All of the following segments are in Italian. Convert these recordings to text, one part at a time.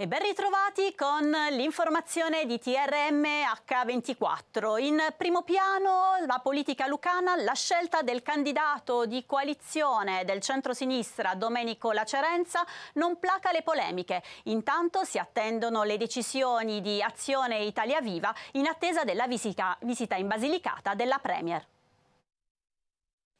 e ben ritrovati con l'informazione di TRM H24. In primo piano la politica lucana, la scelta del candidato di coalizione del centro-sinistra Domenico Lacerenza non placa le polemiche. Intanto si attendono le decisioni di Azione Italia Viva in attesa della visita, visita in Basilicata della Premier.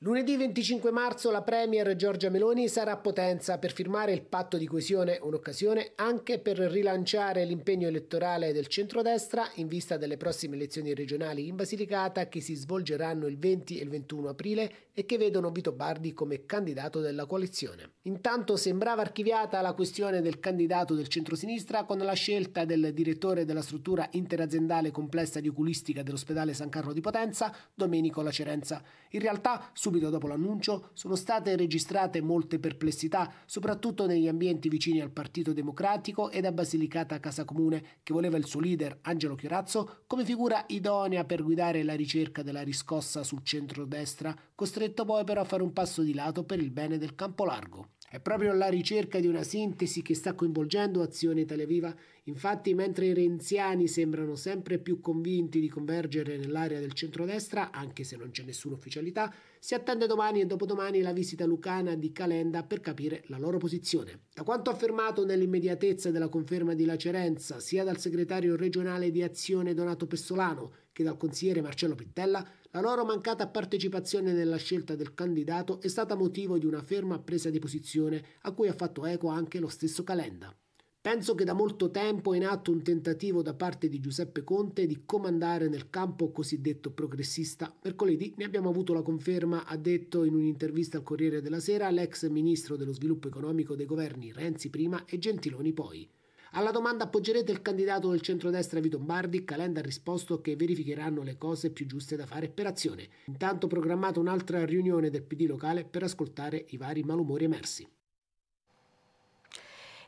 Lunedì 25 marzo la Premier Giorgia Meloni sarà a Potenza per firmare il patto di coesione, un'occasione anche per rilanciare l'impegno elettorale del centrodestra in vista delle prossime elezioni regionali in Basilicata che si svolgeranno il 20 e il 21 aprile e che vedono Vito Bardi come candidato della coalizione. Intanto sembrava archiviata la questione del candidato del centrosinistra con la scelta del direttore della struttura interaziendale complessa di oculistica dell'ospedale San Carlo di Potenza, Domenico Lacerenza. In realtà su Subito dopo l'annuncio sono state registrate molte perplessità, soprattutto negli ambienti vicini al Partito Democratico ed a Basilicata Casa Comune, che voleva il suo leader, Angelo Chiorazzo, come figura idonea per guidare la ricerca della riscossa sul centro-destra, costretto poi però a fare un passo di lato per il bene del campo largo. È proprio la ricerca di una sintesi che sta coinvolgendo Azione Italia Viva. Infatti, mentre i renziani sembrano sempre più convinti di convergere nell'area del centrodestra, anche se non c'è nessuna ufficialità, si attende domani e dopodomani la visita lucana di Calenda per capire la loro posizione. Da quanto affermato nell'immediatezza della conferma di Lacerenza sia dal segretario regionale di Azione Donato Pessolano che dal consigliere Marcello Pittella, la loro mancata partecipazione nella scelta del candidato è stata motivo di una ferma presa di posizione a cui ha fatto eco anche lo stesso Calenda. Penso che da molto tempo è in atto un tentativo da parte di Giuseppe Conte di comandare nel campo cosiddetto progressista. Mercoledì ne abbiamo avuto la conferma, ha detto in un'intervista al Corriere della Sera l'ex ministro dello sviluppo economico dei governi Renzi prima e Gentiloni poi. Alla domanda appoggerete il candidato del centrodestra Vito Lombardi, Calenda ha risposto che verificheranno le cose più giuste da fare per azione. Intanto programmata un'altra riunione del PD locale per ascoltare i vari malumori emersi.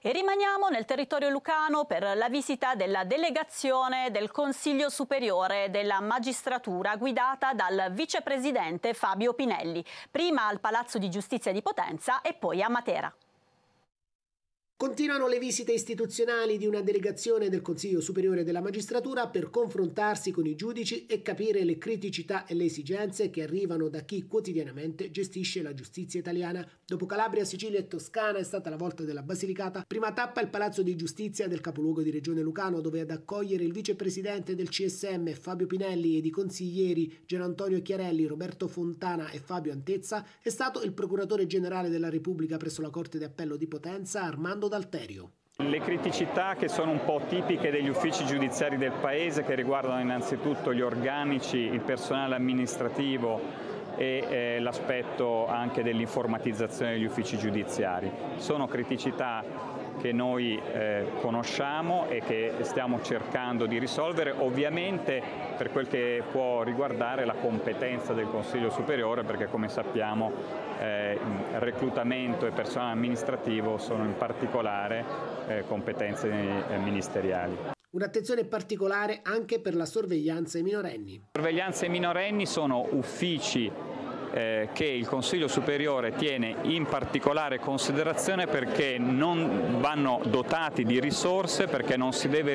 E rimaniamo nel territorio lucano per la visita della delegazione del Consiglio Superiore della Magistratura guidata dal vicepresidente Fabio Pinelli, prima al Palazzo di Giustizia di Potenza e poi a Matera. Continuano le visite istituzionali di una delegazione del Consiglio Superiore della Magistratura per confrontarsi con i giudici e capire le criticità e le esigenze che arrivano da chi quotidianamente gestisce la giustizia italiana. Dopo Calabria, Sicilia e Toscana è stata la volta della Basilicata. Prima tappa il Palazzo di Giustizia del capoluogo di Regione Lucano, dove ad accogliere il vicepresidente del CSM Fabio Pinelli ed i consiglieri Gianantonio Chiarelli, Roberto Fontana e Fabio Antezza è stato il procuratore generale della Repubblica presso la Corte d'Appello di Potenza Armando D'Alterio. Le criticità che sono un po' tipiche degli uffici giudiziari del Paese, che riguardano innanzitutto gli organici, il personale amministrativo, e eh, l'aspetto anche dell'informatizzazione degli uffici giudiziari. Sono criticità che noi eh, conosciamo e che stiamo cercando di risolvere, ovviamente per quel che può riguardare la competenza del Consiglio Superiore, perché come sappiamo eh, reclutamento e personale amministrativo sono in particolare eh, competenze eh, ministeriali. Un'attenzione particolare anche per la sorveglianza ai minorenni. Sorveglianza ai minorenni sono uffici eh, che il Consiglio Superiore tiene in particolare considerazione perché non vanno dotati di risorse, perché non si deve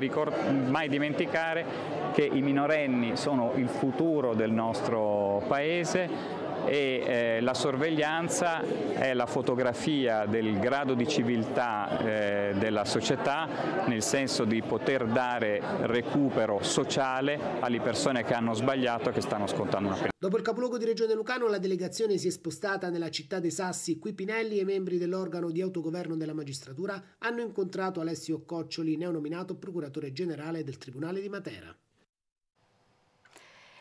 mai dimenticare che i minorenni sono il futuro del nostro Paese e eh, la sorveglianza è la fotografia del grado di civiltà eh, della società nel senso di poter dare recupero sociale alle persone che hanno sbagliato e che stanno scontando una pena. Dopo il capoluogo di Regione Lucano la delegazione si è spostata nella città dei Sassi, qui Pinelli e membri dell'organo di autogoverno della magistratura hanno incontrato Alessio Coccioli, neonominato procuratore generale del Tribunale di Matera.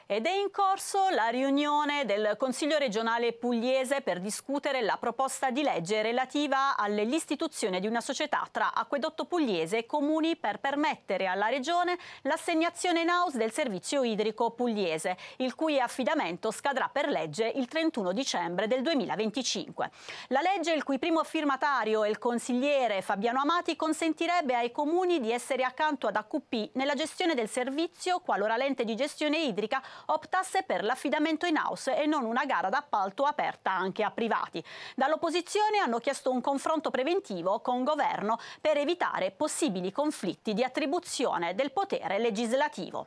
Ed è in corso la riunione del Consiglio regionale pugliese per discutere la proposta di legge relativa all'istituzione di una società tra Acquedotto Pugliese e Comuni per permettere alla Regione l'assegnazione in house del servizio idrico pugliese, il cui affidamento scadrà per legge il 31 dicembre del 2025. La legge, il cui primo firmatario è il consigliere Fabiano Amati, consentirebbe ai comuni di essere accanto ad AQP nella gestione del servizio qualora l'ente di gestione idrica optasse per l'affidamento in house e non una gara d'appalto aperta anche a privati. Dall'opposizione hanno chiesto un confronto preventivo con governo per evitare possibili conflitti di attribuzione del potere legislativo.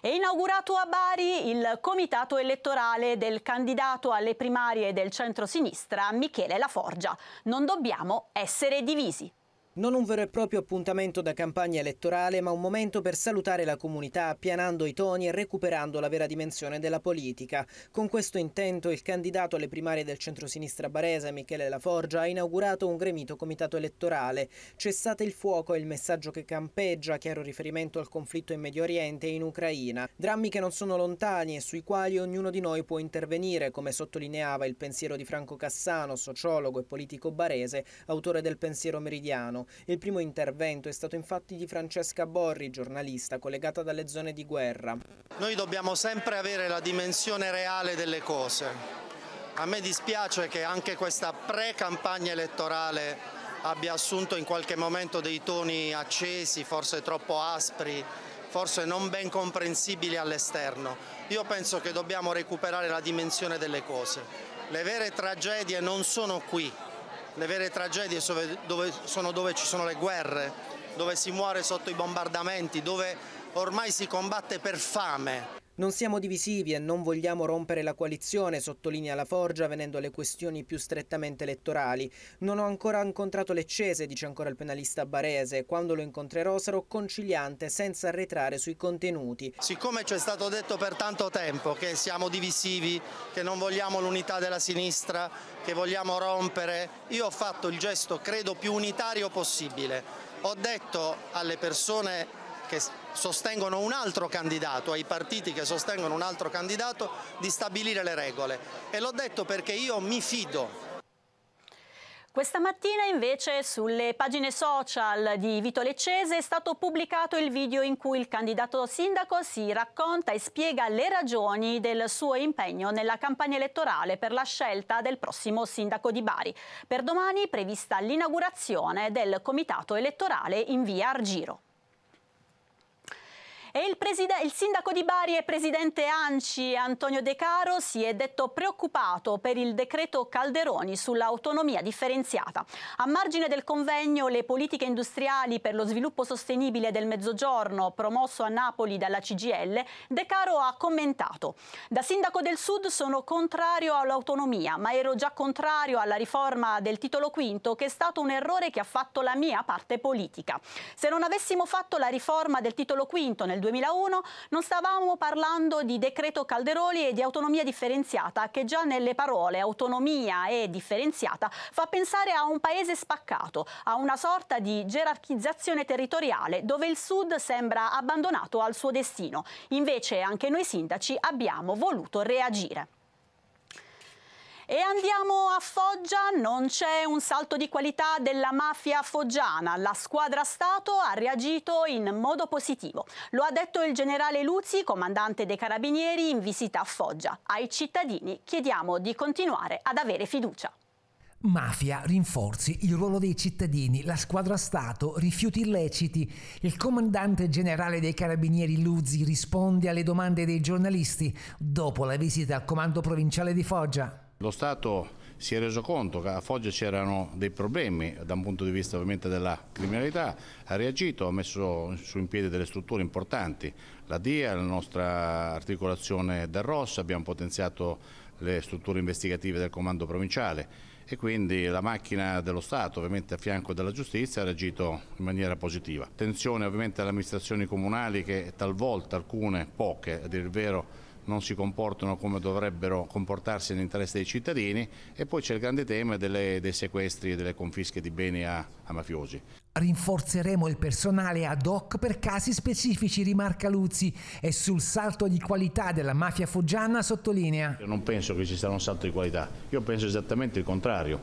È inaugurato a Bari il comitato elettorale del candidato alle primarie del centro-sinistra Michele Laforgia. Non dobbiamo essere divisi. Non un vero e proprio appuntamento da campagna elettorale, ma un momento per salutare la comunità, pianando i toni e recuperando la vera dimensione della politica. Con questo intento il candidato alle primarie del centrosinistra barese, Michele Laforgia, ha inaugurato un gremito comitato elettorale. Cessate il fuoco è il messaggio che campeggia, chiaro riferimento al conflitto in Medio Oriente e in Ucraina. Drammi che non sono lontani e sui quali ognuno di noi può intervenire, come sottolineava il pensiero di Franco Cassano, sociologo e politico barese, autore del pensiero meridiano. Il primo intervento è stato infatti di Francesca Borri, giornalista collegata dalle zone di guerra. Noi dobbiamo sempre avere la dimensione reale delle cose. A me dispiace che anche questa pre-campagna elettorale abbia assunto in qualche momento dei toni accesi, forse troppo aspri, forse non ben comprensibili all'esterno. Io penso che dobbiamo recuperare la dimensione delle cose. Le vere tragedie non sono qui, le vere tragedie sono dove, sono dove ci sono le guerre, dove si muore sotto i bombardamenti, dove ormai si combatte per fame non siamo divisivi e non vogliamo rompere la coalizione, sottolinea La Forgia venendo alle questioni più strettamente elettorali. Non ho ancora incontrato l'Eccese, dice ancora il penalista barese. Quando lo incontrerò sarò conciliante senza arretrare sui contenuti. Siccome ci è stato detto per tanto tempo che siamo divisivi, che non vogliamo l'unità della sinistra, che vogliamo rompere, io ho fatto il gesto credo più unitario possibile. Ho detto alle persone che sostengono un altro candidato, ai partiti che sostengono un altro candidato, di stabilire le regole. E l'ho detto perché io mi fido questa mattina invece sulle pagine social di Vito Leccese è stato pubblicato il video in cui il candidato sindaco si racconta e spiega le ragioni del suo impegno nella campagna elettorale per la scelta del prossimo sindaco di Bari. Per domani prevista l'inaugurazione del comitato elettorale in via Argiro. E il, il, sindaco di Bari e presidente Anci, Antonio De Caro, si è detto preoccupato per il decreto Calderoni sull'autonomia differenziata. A margine del convegno Le politiche industriali per lo sviluppo sostenibile del Mezzogiorno, promosso a Napoli dalla CGL, De Caro ha commentato Da sindaco del Sud sono contrario all'autonomia, ma ero già contrario alla riforma del titolo V, che è stato un errore che ha fatto la mia parte politica. Se non avessimo fatto la riforma del titolo V nel 2020, 2001, non stavamo parlando di decreto Calderoli e di autonomia differenziata, che già nelle parole autonomia e differenziata fa pensare a un paese spaccato, a una sorta di gerarchizzazione territoriale dove il sud sembra abbandonato al suo destino. Invece anche noi sindaci abbiamo voluto reagire. E andiamo a Foggia, non c'è un salto di qualità della mafia foggiana. La squadra Stato ha reagito in modo positivo. Lo ha detto il generale Luzzi, comandante dei Carabinieri, in visita a Foggia. Ai cittadini chiediamo di continuare ad avere fiducia. Mafia, rinforzi, il ruolo dei cittadini, la squadra Stato, rifiuti illeciti. Il comandante generale dei carabinieri Luzzi risponde alle domande dei giornalisti dopo la visita al comando provinciale di Foggia. Lo Stato si è reso conto che a Foggia c'erano dei problemi da un punto di vista ovviamente della criminalità, ha reagito, ha messo su in piedi delle strutture importanti, la DIA, la nostra articolazione del ROS, abbiamo potenziato le strutture investigative del comando provinciale e quindi la macchina dello Stato ovviamente a fianco della giustizia ha reagito in maniera positiva. Attenzione ovviamente alle amministrazioni comunali che talvolta alcune, poche a dir il vero, non si comportano come dovrebbero comportarsi nell'interesse dei cittadini e poi c'è il grande tema delle, dei sequestri e delle confische di beni a, a mafiosi. Rinforzeremo il personale ad hoc per casi specifici, rimarca Luzzi, e sul salto di qualità della mafia foggiana sottolinea. Io non penso che ci sarà un salto di qualità, io penso esattamente il contrario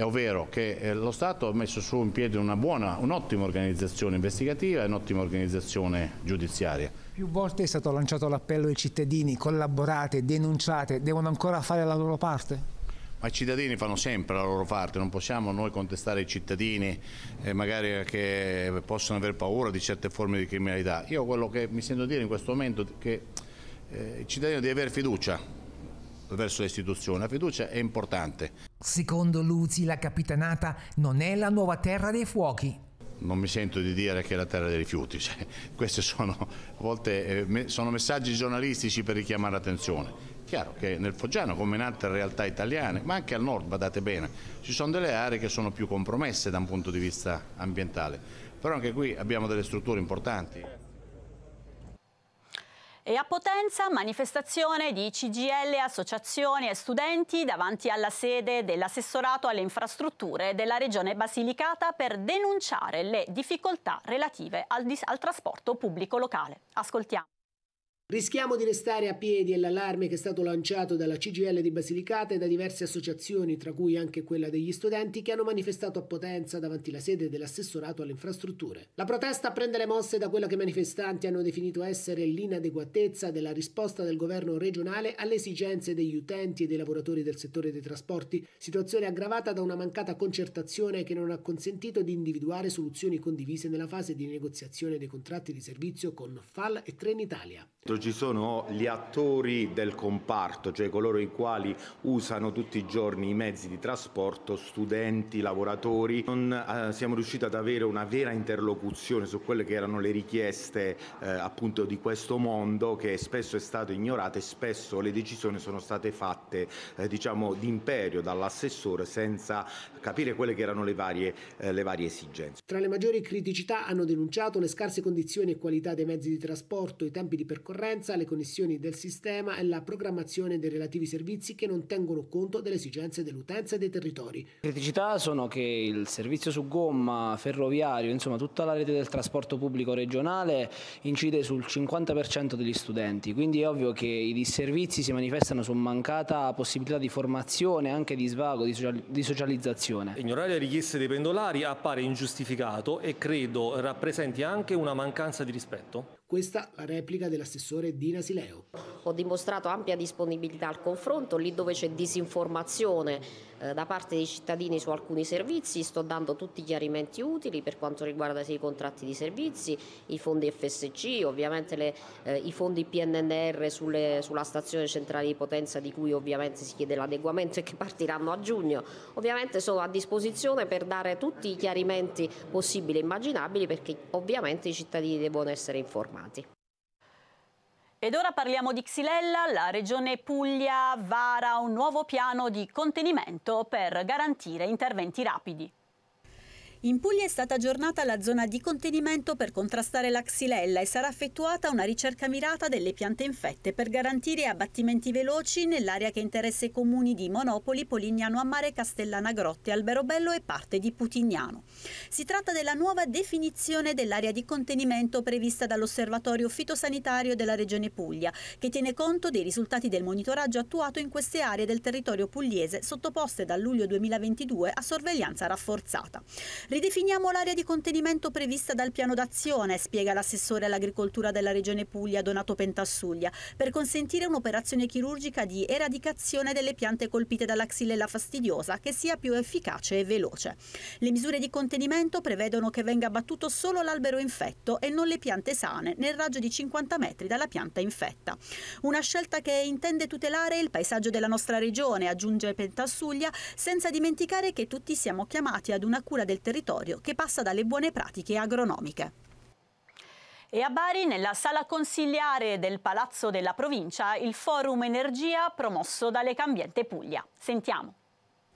ovvero che eh, lo Stato ha messo su in piedi un'ottima un organizzazione investigativa e un'ottima organizzazione giudiziaria. Più volte è stato lanciato l'appello ai cittadini, collaborate, denunciate, devono ancora fare la loro parte? Ma i cittadini fanno sempre la loro parte, non possiamo noi contestare i cittadini eh, magari che possono aver paura di certe forme di criminalità. Io quello che mi sento dire in questo momento è che eh, il cittadino deve avere fiducia verso le istituzioni. La fiducia è importante. Secondo Luzi, la capitanata non è la nuova terra dei fuochi. Non mi sento di dire che è la terra dei rifiuti, cioè, questi sono, a volte, eh, sono messaggi giornalistici per richiamare l'attenzione. Chiaro che nel Foggiano, come in altre realtà italiane, ma anche al nord, badate bene, ci sono delle aree che sono più compromesse da un punto di vista ambientale, però anche qui abbiamo delle strutture importanti. E a Potenza manifestazione di CGL, associazioni e studenti davanti alla sede dell'assessorato alle infrastrutture della regione Basilicata per denunciare le difficoltà relative al, al trasporto pubblico locale. Ascoltiamo. Rischiamo di restare a piedi è l'allarme che è stato lanciato dalla CGL di Basilicata e da diverse associazioni, tra cui anche quella degli studenti, che hanno manifestato a Potenza davanti la sede dell'assessorato alle infrastrutture. La protesta prende le mosse da quella che i manifestanti hanno definito essere l'inadeguatezza della risposta del governo regionale alle esigenze degli utenti e dei lavoratori del settore dei trasporti, situazione aggravata da una mancata concertazione che non ha consentito di individuare soluzioni condivise nella fase di negoziazione dei contratti di servizio con FAL e Trenitalia ci sono gli attori del comparto, cioè coloro i quali usano tutti i giorni i mezzi di trasporto, studenti, lavoratori. Non eh, siamo riusciti ad avere una vera interlocuzione su quelle che erano le richieste eh, appunto di questo mondo che spesso è stato ignorato e spesso le decisioni sono state fatte eh, diciamo d'imperio dall'assessore senza capire quelle che erano le varie, eh, le varie esigenze. Tra le maggiori criticità hanno denunciato le scarse condizioni e qualità dei mezzi di trasporto, i tempi di percorrenza concorrenza, le connessioni del sistema e la programmazione dei relativi servizi che non tengono conto delle esigenze dell'utenza e dei territori. Le criticità sono che il servizio su gomma, ferroviario, insomma tutta la rete del trasporto pubblico regionale incide sul 50% degli studenti, quindi è ovvio che i disservizi si manifestano su mancata possibilità di formazione, anche di svago, di socializzazione. Ignorare le richieste dei pendolari appare ingiustificato e credo rappresenti anche una mancanza di rispetto. Questa la replica dell'assessore Dina Sileo. Ho dimostrato ampia disponibilità al confronto, lì dove c'è disinformazione eh, da parte dei cittadini su alcuni servizi, sto dando tutti i chiarimenti utili per quanto riguarda i contratti di servizi, i fondi FSC, ovviamente le, eh, i fondi PNNR sulle, sulla stazione centrale di potenza di cui ovviamente si chiede l'adeguamento e che partiranno a giugno. Ovviamente sono a disposizione per dare tutti i chiarimenti possibili e immaginabili perché ovviamente i cittadini devono essere informati. Ed ora parliamo di Xylella. La regione Puglia vara un nuovo piano di contenimento per garantire interventi rapidi. In Puglia è stata aggiornata la zona di contenimento per contrastare la xylella e sarà effettuata una ricerca mirata delle piante infette per garantire abbattimenti veloci nell'area che interessa i comuni di Monopoli, Polignano a Mare, Castellana Grotte, Alberobello e parte di Putignano. Si tratta della nuova definizione dell'area di contenimento prevista dall'Osservatorio Fitosanitario della Regione Puglia, che tiene conto dei risultati del monitoraggio attuato in queste aree del territorio pugliese sottoposte dal luglio 2022 a sorveglianza rafforzata. Ridefiniamo l'area di contenimento prevista dal piano d'azione, spiega l'assessore all'agricoltura della regione Puglia Donato Pentassuglia, per consentire un'operazione chirurgica di eradicazione delle piante colpite dalla xylella fastidiosa che sia più efficace e veloce. Le misure di contenimento prevedono che venga abbattuto solo l'albero infetto e non le piante sane nel raggio di 50 metri dalla pianta infetta. Una scelta che intende tutelare il paesaggio della nostra regione, aggiunge Pentassuglia, senza dimenticare che tutti siamo chiamati ad una cura del territorio territorio che passa dalle buone pratiche agronomiche. E a Bari, nella sala consigliare del Palazzo della Provincia, il forum Energia promosso dall'Ecambiente Puglia. Sentiamo.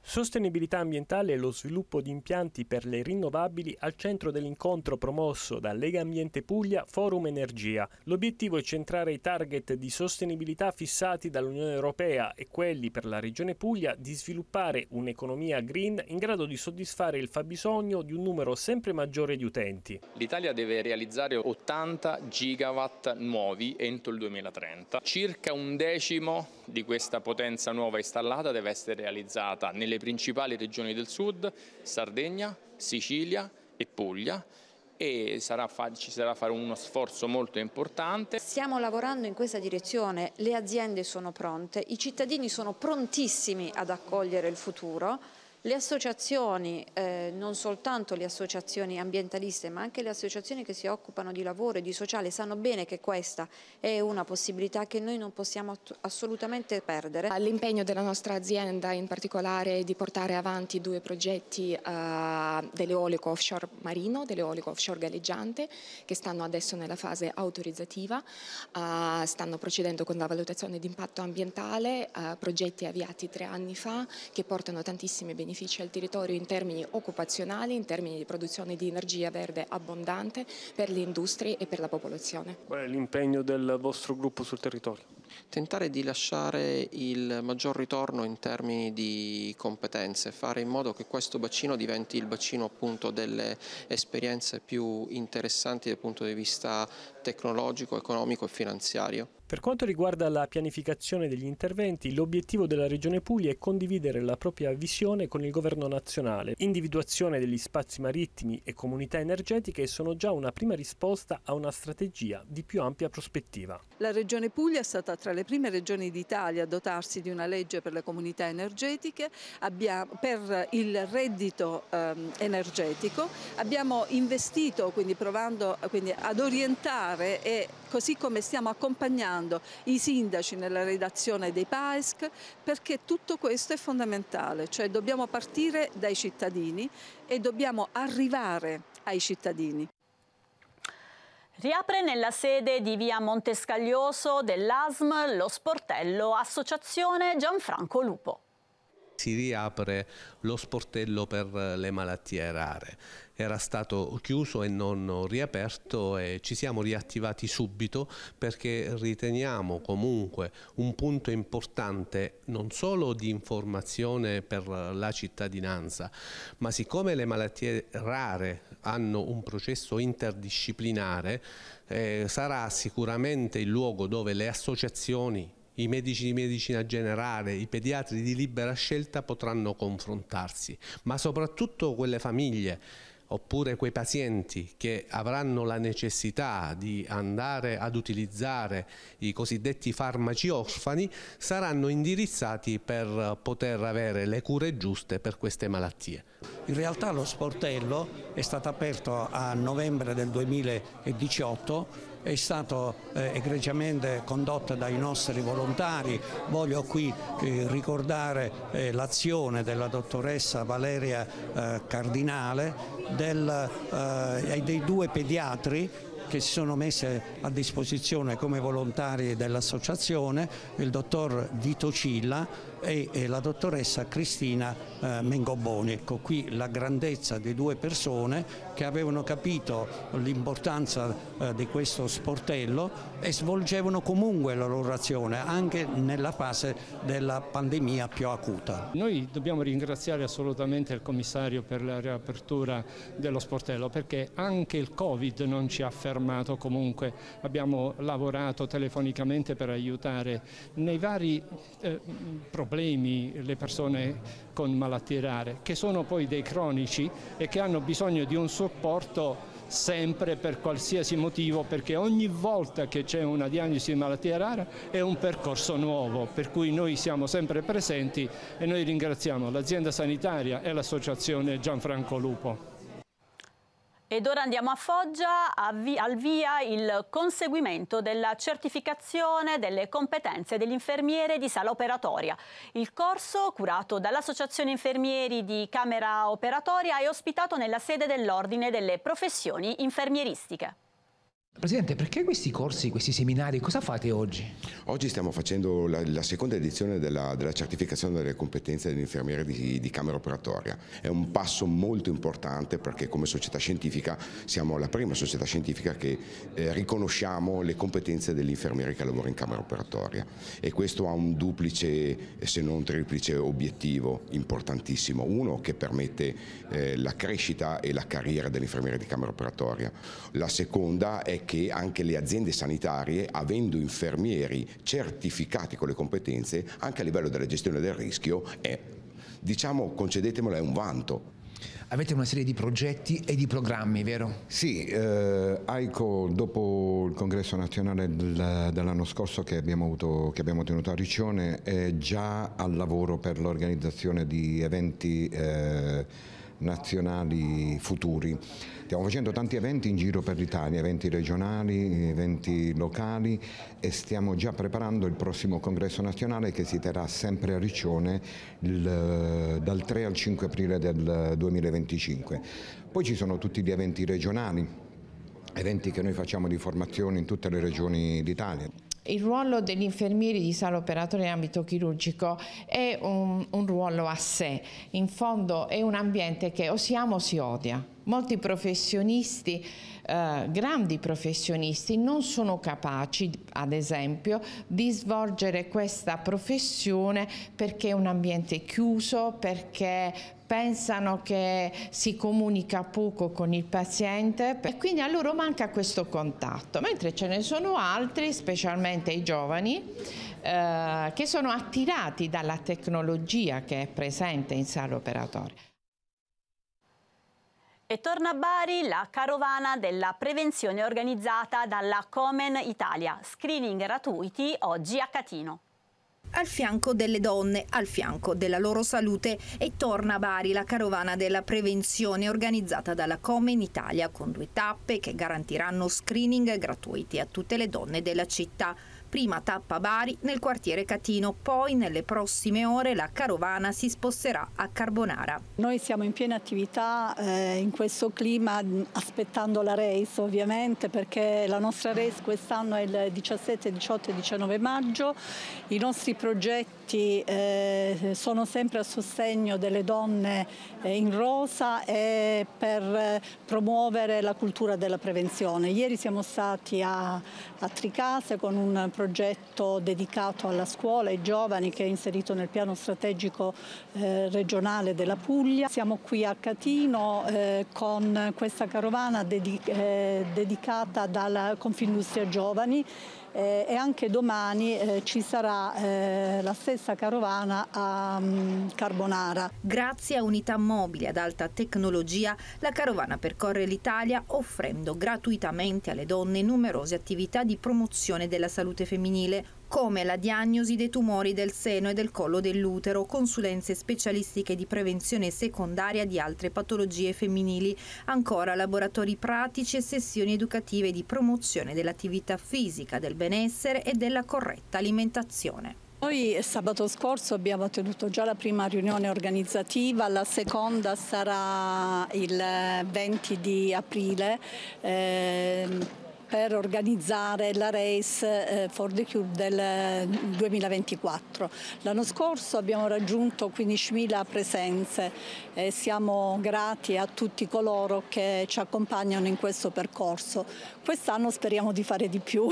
Sostenibilità ambientale e lo sviluppo di impianti per le rinnovabili al centro dell'incontro promosso da Lega Ambiente Puglia Forum Energia. L'obiettivo è centrare i target di sostenibilità fissati dall'Unione Europea e quelli per la Regione Puglia di sviluppare un'economia green in grado di soddisfare il fabbisogno di un numero sempre maggiore di utenti. L'Italia deve realizzare 80 gigawatt nuovi entro il 2030. Circa un decimo di questa potenza nuova installata deve essere realizzata nelle le principali regioni del sud, Sardegna, Sicilia e Puglia e sarà, ci sarà fare uno sforzo molto importante. Stiamo lavorando in questa direzione, le aziende sono pronte, i cittadini sono prontissimi ad accogliere il futuro le associazioni, eh, non soltanto le associazioni ambientaliste, ma anche le associazioni che si occupano di lavoro e di sociale, sanno bene che questa è una possibilità che noi non possiamo assolutamente perdere. L'impegno della nostra azienda in particolare è di portare avanti due progetti eh, dell'eolico offshore marino, dell'eolico offshore galleggiante, che stanno adesso nella fase autorizzativa, eh, stanno procedendo con la valutazione di impatto ambientale, eh, progetti avviati tre anni fa che portano tantissimi benefici benefici al territorio in termini occupazionali, in termini di produzione di energia verde abbondante per le industrie e per la popolazione. Qual è l'impegno del vostro gruppo sul territorio? Tentare di lasciare il maggior ritorno in termini di competenze, fare in modo che questo bacino diventi il bacino appunto delle esperienze più interessanti dal punto di vista tecnologico, economico e finanziario. Per quanto riguarda la pianificazione degli interventi, l'obiettivo della Regione Puglia è condividere la propria visione con il governo nazionale. Individuazione degli spazi marittimi e comunità energetiche sono già una prima risposta a una strategia di più ampia prospettiva. La Regione Puglia è stata tra le prime regioni d'Italia a dotarsi di una legge per le comunità energetiche, abbiamo, per il reddito ehm, energetico, abbiamo investito quindi provando quindi, ad orientare e così come stiamo accompagnando i sindaci nella redazione dei PAESC perché tutto questo è fondamentale, cioè dobbiamo partire dai cittadini e dobbiamo arrivare ai cittadini. Riapre nella sede di via Montescaglioso dell'ASM lo sportello Associazione Gianfranco Lupo si riapre lo sportello per le malattie rare. Era stato chiuso e non riaperto e ci siamo riattivati subito perché riteniamo comunque un punto importante non solo di informazione per la cittadinanza, ma siccome le malattie rare hanno un processo interdisciplinare, eh, sarà sicuramente il luogo dove le associazioni i medici di medicina generale, i pediatri di libera scelta potranno confrontarsi, ma soprattutto quelle famiglie oppure quei pazienti che avranno la necessità di andare ad utilizzare i cosiddetti farmaci orfani saranno indirizzati per poter avere le cure giuste per queste malattie. In realtà lo sportello è stato aperto a novembre del 2018 è stato eh, egregiamente condotta dai nostri volontari, voglio qui eh, ricordare eh, l'azione della dottoressa Valeria eh, Cardinale del, eh, e dei due pediatri che si sono messe a disposizione come volontari dell'associazione, il dottor Vito Cilla e, la dottoressa Cristina eh, Mengoboni. Ecco qui la grandezza di due persone che avevano capito l'importanza eh, di questo sportello e svolgevano comunque la loro azione anche nella fase della pandemia più acuta. Noi dobbiamo ringraziare assolutamente il commissario per la riapertura dello sportello perché anche il Covid non ci ha fermato comunque, abbiamo lavorato telefonicamente per aiutare nei vari eh, problemi problemi le persone con malattie rare, che sono poi dei cronici e che hanno bisogno di un supporto sempre per qualsiasi motivo perché ogni volta che c'è una diagnosi di malattia rara è un percorso nuovo per cui noi siamo sempre presenti e noi ringraziamo l'azienda sanitaria e l'associazione Gianfranco Lupo. Ed ora andiamo a Foggia, avvi al via il conseguimento della certificazione delle competenze dell'infermiere di sala operatoria. Il corso, curato dall'Associazione Infermieri di Camera Operatoria, è ospitato nella sede dell'Ordine delle Professioni Infermieristiche. Presidente, perché questi corsi, questi seminari, cosa fate oggi? Oggi stiamo facendo la, la seconda edizione della, della, certificazione delle competenze dell'infermiera di, di Camera Operatoria. È un passo molto importante perché come società scientifica siamo la prima società scientifica che eh, riconosciamo le competenze dell'infermiera che lavora in Camera Operatoria e questo ha un duplice eh, se non triplice obiettivo importantissimo. Uno che permette eh, la crescita e la carriera dell'infermiera di Camera Operatoria. La seconda è che anche le aziende sanitarie, avendo infermieri certificati con le competenze, anche a livello della gestione del rischio, è, diciamo, concedetemelo, è un vanto. Avete una serie di progetti e di programmi, vero? Sì, eh, AICO dopo il congresso nazionale dell'anno scorso che abbiamo, avuto, che abbiamo, tenuto a Riccione è già al lavoro per l'organizzazione di eventi eh, nazionali futuri. Stiamo facendo tanti eventi in giro per l'Italia, eventi regionali, eventi locali e stiamo già preparando il prossimo congresso nazionale che si terrà sempre a Riccione il, dal 3 al 5 aprile del 2025. Poi ci sono tutti gli eventi regionali, eventi che noi facciamo di formazione in tutte le regioni d'Italia. Il ruolo degli infermieri di sala operatore in ambito chirurgico è un, un ruolo a sé, in fondo è un ambiente che o si ama o si odia molti professionisti, eh, grandi professionisti, non sono capaci, ad esempio, di svolgere questa professione perché è un ambiente chiuso, perché pensano che si comunica poco con il paziente e quindi a loro manca questo contatto, mentre ce ne sono altri, specialmente i giovani, eh, che sono attirati dalla tecnologia che è presente in sala operatoria. E torna a Bari la carovana della prevenzione organizzata dalla Comen Italia. Screening gratuiti oggi a Catino al fianco delle donne, al fianco della loro salute e torna a Bari la carovana della prevenzione organizzata dalla Comen Italia con due tappe che garantiranno screening gratuiti a tutte le donne della città prima tappa Bari nel quartiere Catino, poi nelle prossime ore la carovana si sposterà a Carbonara. Noi siamo in piena attività eh, in questo clima aspettando la race ovviamente perché la nostra race quest'anno è il 17, 18 e 19 maggio, i nostri progetti tutti, eh, sono sempre a sostegno delle donne eh, in rosa e per eh, promuovere la cultura della prevenzione. Ieri siamo stati a, a Tricase con un progetto dedicato alla scuola, ai giovani che è inserito nel piano strategico eh, regionale della Puglia. Siamo qui a Catino eh, con questa carovana dedic eh, dedicata dalla Confindustria Giovani eh, e anche domani eh, ci sarà eh, la stessa carovana a mm, Carbonara. Grazie a unità mobili ad alta tecnologia, la carovana percorre l'Italia offrendo gratuitamente alle donne numerose attività di promozione della salute femminile, come la diagnosi dei tumori del seno e del collo dell'utero, consulenze specialistiche di prevenzione secondaria di altre patologie femminili, ancora laboratori pratici e sessioni educative di promozione dell'attività fisica, del benessere e della corretta alimentazione. Noi sabato scorso abbiamo tenuto già la prima riunione organizzativa, la seconda sarà il 20 di aprile. Eh, per organizzare la race eh, for the Cube del 2024. Eh, L'anno scorso abbiamo raggiunto 15.000 presenze e siamo grati a tutti coloro che ci accompagnano in questo percorso. Quest'anno speriamo di fare di più.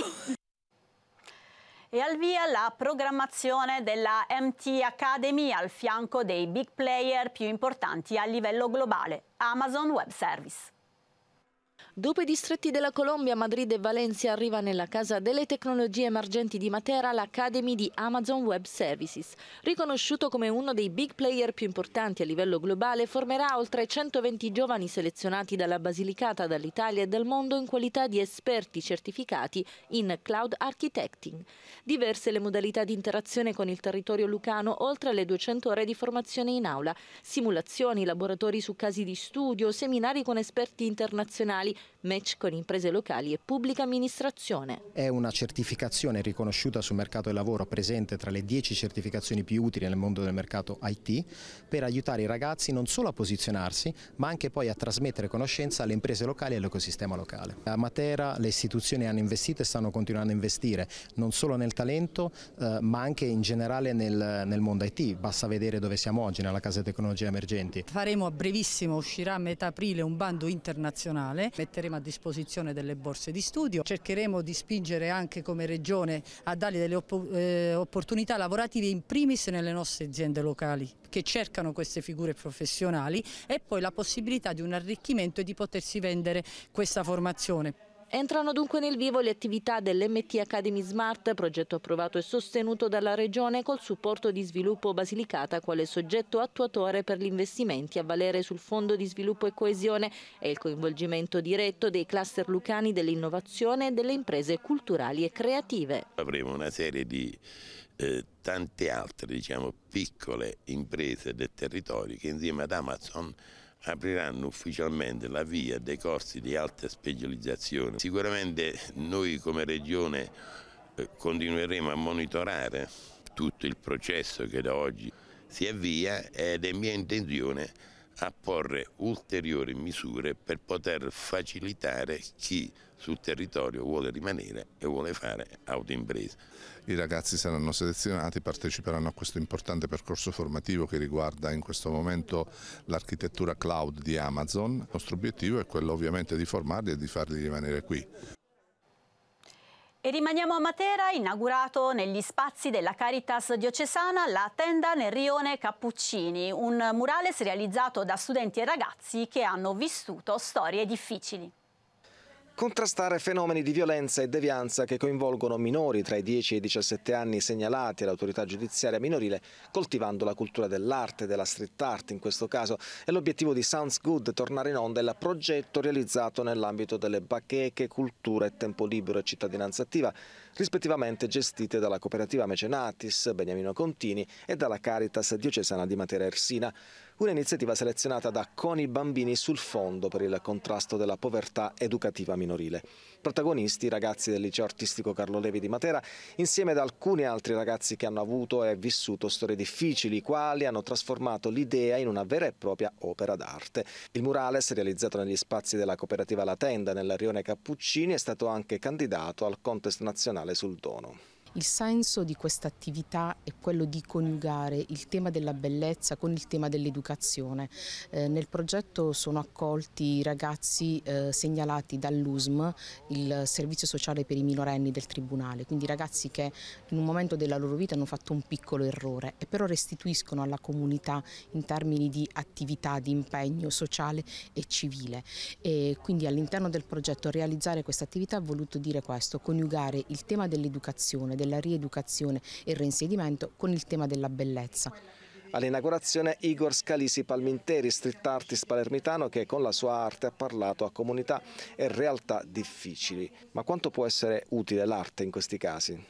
E al via la programmazione della MT Academy al fianco dei big player più importanti a livello globale, Amazon Web Service. Dopo i distretti della Colombia, Madrid e Valencia arriva nella Casa delle Tecnologie Emergenti di Matera l'Academy di Amazon Web Services. Riconosciuto come uno dei big player più importanti a livello globale, formerà oltre 120 giovani selezionati dalla Basilicata, dall'Italia e dal mondo in qualità di esperti certificati in cloud architecting. Diverse le modalità di interazione con il territorio lucano, oltre alle 200 ore di formazione in aula, simulazioni, laboratori su casi di studio, seminari con esperti internazionali match con imprese locali e pubblica amministrazione. È una certificazione riconosciuta sul mercato del lavoro presente tra le 10 certificazioni più utili nel mondo del mercato IT per aiutare i ragazzi non solo a posizionarsi ma anche poi a trasmettere conoscenza alle imprese locali e all'ecosistema locale. A Matera le istituzioni hanno investito e stanno continuando a investire non solo nel talento eh, ma anche in generale nel, nel mondo IT, basta vedere dove siamo oggi nella Casa Tecnologie Emergenti. Faremo a brevissimo, uscirà a metà aprile un bando internazionale metteremo a disposizione delle borse di studio. Cercheremo di spingere anche come Regione a dare delle oppo eh, opportunità lavorative in primis nelle nostre aziende locali che cercano queste figure professionali e poi la possibilità di un arricchimento e di potersi vendere questa formazione. Entrano dunque nel vivo le attività dell'MT Academy Smart, progetto approvato e sostenuto dalla Regione col supporto di sviluppo Basilicata quale soggetto attuatore per gli investimenti a valere sul Fondo di sviluppo e coesione e il coinvolgimento diretto dei cluster lucani dell'innovazione e delle imprese culturali e creative. Avremo una serie di eh, tante altre diciamo, piccole imprese del territorio che insieme ad Amazon apriranno ufficialmente la via dei corsi di alta specializzazione. Sicuramente noi come Regione eh, continueremo a monitorare tutto il processo che da oggi si avvia ed è mia intenzione apporre ulteriori misure per poter facilitare chi sul territorio vuole rimanere e vuole fare autoimpresa. I ragazzi saranno selezionati, parteciperanno a questo importante percorso formativo che riguarda in questo momento l'architettura cloud di Amazon. Il nostro obiettivo è quello ovviamente di formarli e di farli rimanere qui. E rimaniamo a Matera, inaugurato negli spazi della Caritas diocesana la tenda nel rione Cappuccini, un murales realizzato da studenti e ragazzi che hanno vissuto storie difficili. Contrastare fenomeni di violenza e devianza che coinvolgono minori tra i 10 e i 17 anni segnalati all'autorità giudiziaria minorile, coltivando la cultura dell'arte, della street art in questo caso, è l'obiettivo di Sounds Good tornare in onda il progetto realizzato nell'ambito delle bacheche, cultura e tempo libero e cittadinanza attiva, rispettivamente gestite dalla cooperativa Mecenatis Beniamino Contini e dalla Caritas Diocesana di Matera Ersina un'iniziativa selezionata da Coni Bambini sul Fondo per il contrasto della povertà educativa minorile. Protagonisti i ragazzi del liceo artistico Carlo Levi di Matera, insieme ad alcuni altri ragazzi che hanno avuto e vissuto storie difficili, quali hanno trasformato l'idea in una vera e propria opera d'arte. Il murales, realizzato negli spazi della cooperativa La Tenda nel Rione Cappuccini, è stato anche candidato al contest nazionale sul dono. Il senso di questa attività è quello di coniugare il tema della bellezza con il tema dell'educazione. Eh, nel progetto sono accolti i ragazzi eh, segnalati dall'USM, il servizio sociale per i minorenni del Tribunale, quindi ragazzi che in un momento della loro vita hanno fatto un piccolo errore e però restituiscono alla comunità in termini di attività, di impegno sociale e civile. E quindi all'interno del progetto realizzare questa attività ha voluto dire questo, coniugare il tema dell'educazione, della rieducazione e il reinsediamento con il tema della bellezza. All'inaugurazione Igor Scalisi Palminteri, street artist palermitano che con la sua arte ha parlato a comunità e realtà difficili. Ma quanto può essere utile l'arte in questi casi?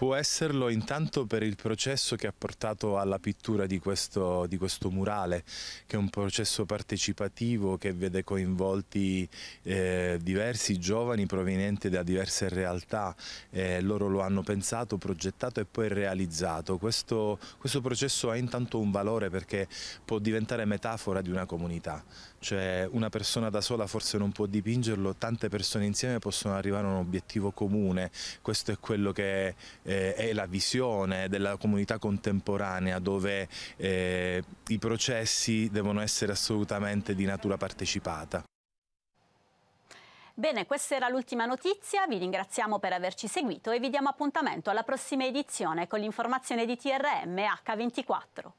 Può esserlo intanto per il processo che ha portato alla pittura di questo, di questo murale, che è un processo partecipativo che vede coinvolti eh, diversi giovani provenienti da diverse realtà, eh, loro lo hanno pensato, progettato e poi realizzato. Questo, questo processo ha intanto un valore perché può diventare metafora di una comunità cioè una persona da sola forse non può dipingerlo, tante persone insieme possono arrivare a un obiettivo comune, questo è quello che eh, è la visione della comunità contemporanea dove eh, i processi devono essere assolutamente di natura partecipata. Bene, questa era l'ultima notizia, vi ringraziamo per averci seguito e vi diamo appuntamento alla prossima edizione con l'informazione di TRM H24.